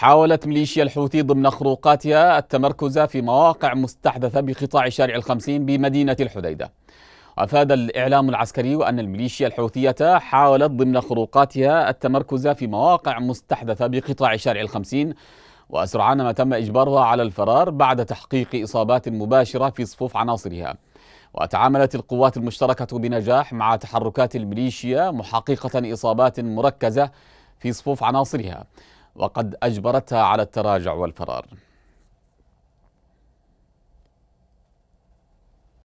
حاولت ميليشيا الحوثي ضمن خروقاتها التمركز في مواقع مستحدثة بقطاع شارع الخمسين بمدينة الحديدة أفاد الإعلام العسكري أن الميليشيا الحوثية حاولت ضمن خروقاتها التمركز في مواقع مستحدثة بقطاع شارع الخمسين وأسرعان ما تم إجبارها على الفرار بعد تحقيق إصابات مباشرة في صفوف عناصرها وتعاملت القوات المشتركة بنجاح مع تحركات الميليشيا محققة إصابات مركزة في صفوف عناصرها وقد أجبرتها على التراجع والفرار